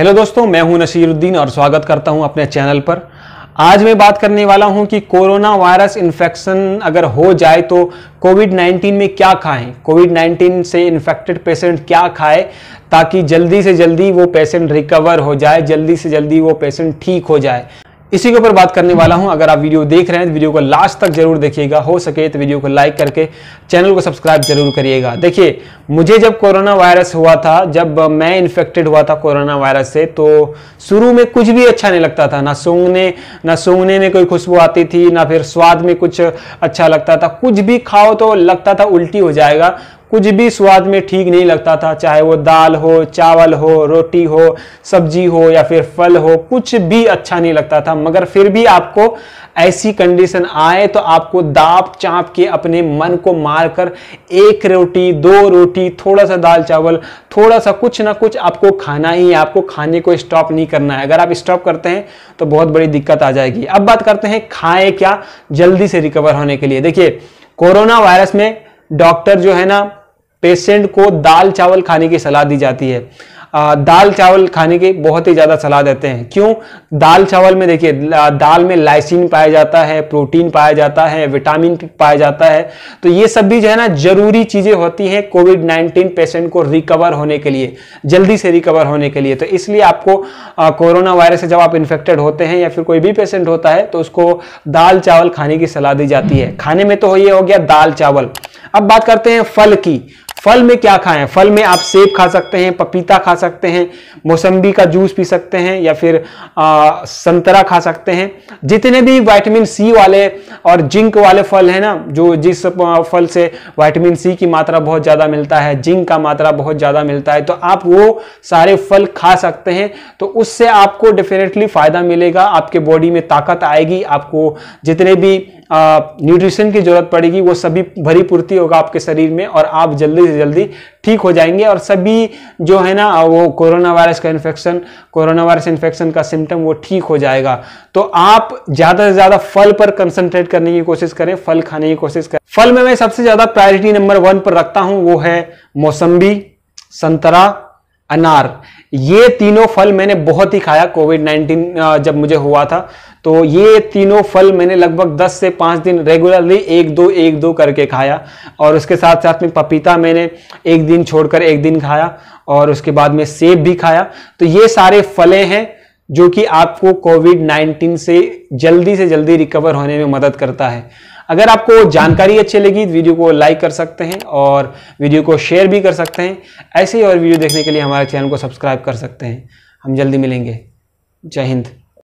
hello दोस्तों मैं हूं नसीरुद्दीन और स्वागत करता हूं अपने चैनल पर आज मैं बात करने वाला हूं कि कोरोना वायरस इन्फेक्शन अगर हो जाए तो कोविड 19 में क्या खाएं कोविड 19 से इन्फेक्टेड पेशेंट क्या खाए ताकि जल्दी से जल्दी वो पेशेंट रिकवर हो जाए जल्दी से जल्दी वो पेशेंट ठीक हो जाए इसी के ऊपर बात करने वाला हूं अगर आप वीडियो देख रहे हैं तो वीडियो को लास्ट तक जरूर देखिएगा हो सके तो वीडियो को लाइक करके चैनल को सब्सक्राइब जरूर करिएगा देखिए मुझे जब कोरोना वायरस हुआ था जब मैं इन्फेक्टेड हुआ था कोरोना वायरस से तो शुरू में कुछ भी अच्छा नहीं लगता था ना सूंघने ना सूंघने में कोई खुशबू आती थी ना फिर स्वाद में कुछ अच्छा लगता था कुछ भी खाओ तो लगता था उल्टी हो जाएगा कुछ भी स्वाद में ठीक नहीं लगता था चाहे वो दाल हो चावल हो रोटी हो सब्जी हो या फिर फल हो कुछ भी अच्छा नहीं लगता था मगर फिर भी आपको ऐसी कंडीशन आए तो आपको दाप चाप के अपने मन को मारकर एक रोटी दो रोटी थोड़ा सा दाल चावल थोड़ा सा कुछ ना कुछ आपको खाना ही है आपको खाने को स्टॉप नहीं करना है अगर आप स्टॉप करते हैं तो बहुत बड़ी दिक्कत आ जाएगी अब बात करते हैं खाएं क्या जल्दी से रिकवर होने के लिए देखिए कोरोना वायरस में डॉक्टर जो है ना पेशेंट को दाल चावल खाने की सलाह दी जाती है आ, दाल चावल खाने की बहुत ही ज़्यादा सलाह देते हैं क्यों दाल चावल में देखिए दाल में लाइसिन पाया जाता है प्रोटीन पाया जाता है विटामिन पाया जाता है तो ये सब भी जो है ना जरूरी चीज़ें होती हैं कोविड 19 पेशेंट को रिकवर होने के लिए जल्दी से रिकवर होने के लिए तो इसलिए आपको कोरोना वायरस से जब आप इन्फेक्टेड होते हैं या फिर कोई भी पेशेंट होता है तो उसको दाल चावल खाने की सलाह दी जाती है खाने में तो ये हो गया दाल चावल अब बात करते हैं फल की फल में क्या खाएं फल में आप सेब खा सकते हैं पपीता खा सकते हैं मौसम्बी का जूस पी सकते हैं या फिर आ, संतरा खा सकते हैं जितने भी विटामिन सी वाले और जिंक वाले फल हैं ना जो जिस फल से विटामिन सी की मात्रा बहुत ज़्यादा मिलता है जिंक का मात्रा बहुत ज़्यादा मिलता है तो आप वो सारे फल खा सकते हैं तो उससे आपको डेफिनेटली फ़ायदा मिलेगा आपके बॉडी में ताकत आएगी आपको जितने भी न्यूट्रिशन की जरूरत पड़ेगी वो सभी भरी पूर्ति होगा आपके शरीर में और आप जल्दी से जल्दी ठीक हो जाएंगे और सभी जो है ना वो कोरोना वायरस का इन्फेक्शन कोरोना वायरस इन्फेक्शन का सिम्टम वो ठीक हो जाएगा तो आप ज़्यादा से ज़्यादा फल पर कंसंट्रेट करने की कोशिश करें फल खाने की कोशिश करें फल में मैं सबसे ज़्यादा प्रायोरिटी नंबर वन पर रखता हूँ वो है मौसम्बी संतरा अनार ये तीनों फल मैंने बहुत ही खाया कोविड 19 जब मुझे हुआ था तो ये तीनों फल मैंने लगभग 10 से 5 दिन रेगुलरली एक दो एक दो करके खाया और उसके साथ साथ में पपीता मैंने एक दिन छोड़कर एक दिन खाया और उसके बाद में सेब भी खाया तो ये सारे फलें हैं जो कि आपको कोविड 19 से जल्दी से जल्दी रिकवर होने में मदद करता है अगर आपको जानकारी अच्छी लगी वीडियो को लाइक कर सकते हैं और वीडियो को शेयर भी कर सकते हैं ऐसे ही और वीडियो देखने के लिए हमारे चैनल को सब्सक्राइब कर सकते हैं हम जल्दी मिलेंगे जय हिंद